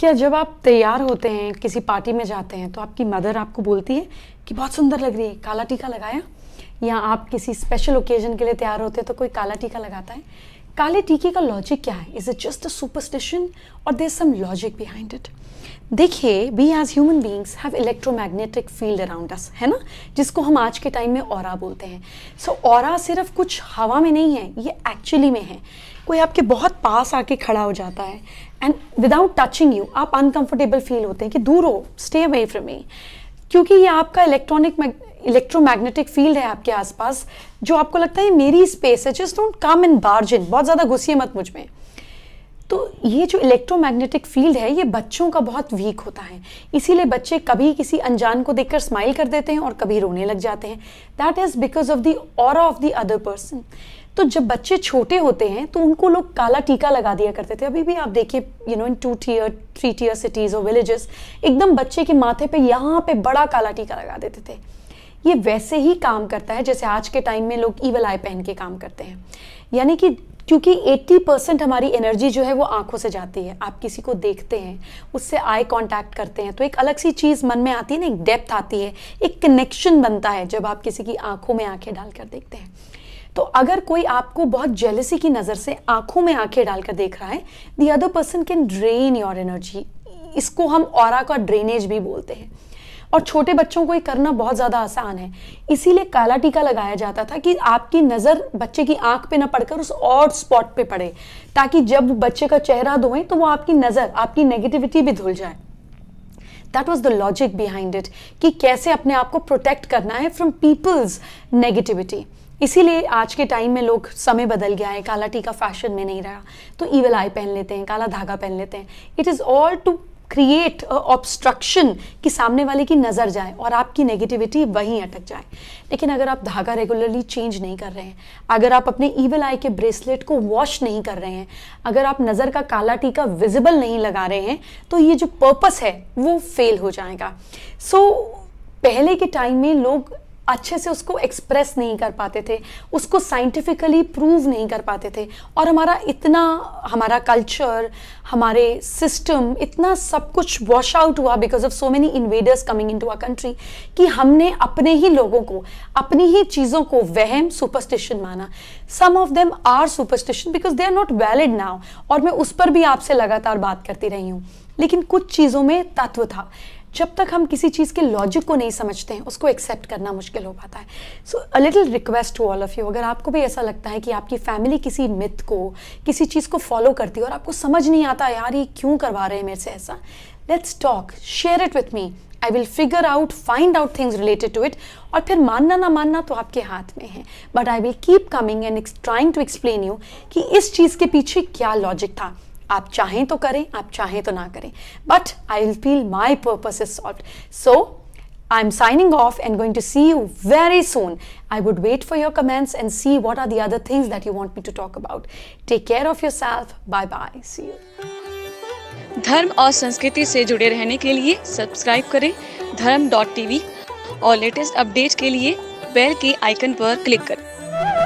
क्या जब आप तैयार होते हैं किसी पार्टी में जाते हैं तो आपकी मदर आपको बोलती है कि बहुत सुंदर लग रही है काला टीका लगाया या आप किसी स्पेशल ओकेजन के लिए तैयार होते हैं तो कोई काला टीका लगाता है काले टीके का लॉजिक क्या है is it just a superstition और there some logic behind it देखिए we as human beings have electromagnetic field around us है ना जिसको हम आज के टाइम में और बोलते हैं सो so, और सिर्फ कुछ हवा में नहीं है ये एक्चुअली में है कोई आपके बहुत पास आके खड़ा हो जाता है एंड विदाउट टचिंग यू आप अनकंफर्टेबल फील होते हैं कि दूर हो स्टे अवे फ्रॉम मी क्योंकि ये आपका इलेक्ट्रॉनिक इलेक्ट्रोमैग्नेटिक फील्ड है आपके आसपास जो आपको लगता है मेरी स्पेस है जस्ट डोंट कम इन बार्जिन बहुत ज़्यादा घुसिए मत मुझ में तो ये जो इलेक्ट्रोमैग्नेटिक फील्ड है ये बच्चों का बहुत वीक होता है इसीलिए बच्चे कभी किसी अनजान को देखकर स्माइल कर देते हैं और कभी रोने लग जाते हैं that is because of the aura of the other person तो जब बच्चे छोटे होते हैं तो उनको लोग काला टीका लगा दिया करते थे अभी भी आप देखिए you know in two tier three tier cities और विलेजेस एकदम बच्चे के माथे पे यहाँ पे बड़ा काला टीका लगा देते थे ये वैसे ही काम करता है जैसे आज के टाइम में लोग ईवल आई पहन के काम करते हैं यानी कि क्योंकि 80 परसेंट हमारी एनर्जी जो है वो आंखों से जाती है आप किसी को देखते हैं उससे आई कांटेक्ट करते हैं तो एक अलग सी चीज़ मन में आती है ना एक डेप्थ आती है एक कनेक्शन बनता है जब आप किसी की आंखों में आंखें डालकर देखते हैं तो अगर कोई आपको बहुत जेलसी की नज़र से आंखों में आंखें डालकर देख रहा है the other person can drain your energy इसको हम और का ड्रेनेज भी बोलते हैं और छोटे बच्चों को ये करना बहुत ज़्यादा आसान है इसीलिए काला टीका लगाया जाता था कि आपकी नज़र बच्चे की आंख पे ना पड़कर उस और स्पॉट पे पड़े ताकि जब बच्चे का चेहरा धोएं तो वो आपकी नज़र आपकी नेगेटिविटी भी धुल जाए that was the logic behind it कि कैसे अपने आप को प्रोटेक्ट करना है फ्रॉम पीपल्स नेगेटिविटी इसीलिए आज के टाइम में लोग समय बदल गया है काला टीका फैशन में नहीं रहा तो ईवल आई पहन लेते हैं काला धागा पहन लेते हैं it is all to create obstruction कि सामने वाले की नज़र जाए और आपकी नेगेटिविटी वहीं अटक जाए लेकिन अगर आप धागा रेगुलरली चेंज नहीं कर रहे हैं अगर आप अपने ईवल आई के ब्रेसलेट को वॉश नहीं कर रहे हैं अगर आप नज़र का काला टीका विजिबल नहीं लगा रहे हैं तो ये जो पर्पस है वो फेल हो जाएगा सो so, पहले के टाइम में लोग अच्छे से उसको एक्सप्रेस नहीं कर पाते थे उसको साइंटिफिकली प्रूव नहीं कर पाते थे और हमारा इतना हमारा कल्चर हमारे सिस्टम इतना सब कुछ वॉश आउट हुआ because of so many invaders coming into our country कि हमने अपने ही लोगों को अपनी ही चीज़ों को वहम सुपरस्टिशन माना some of them are superstition because they are not valid now और मैं उस पर भी आपसे लगातार बात करती रही हूँ लेकिन कुछ चीज़ों में तत्व था जब तक हम किसी चीज़ के लॉजिक को नहीं समझते हैं उसको एक्सेप्ट करना मुश्किल हो पाता है so a little request to all of you अगर आपको भी ऐसा लगता है कि आपकी फैमिली किसी मिथ को किसी चीज़ को फॉलो करती है और आपको समझ नहीं आता यार ये क्यों करवा रहे हैं मेरे से ऐसा let's talk share it with me I will figure out find out things related to it और फिर मानना ना मानना तो आपके हाथ में है but I will keep coming and trying to explain you कि इस चीज़ के पीछे क्या लॉजिक था आप चाहें तो करें आप चाहें तो ना करें but I will feel my purpose is solved so I am signing off and going to see you very soon I would wait for your comments and see what are the other things that you want me to talk about take care of yourself bye bye see you धर्म और संस्कृति से जुड़े रहने के लिए subscribe करें धर्म डॉट टी और लेटेस्ट अपडेट के लिए बेल के आइकन पर क्लिक करें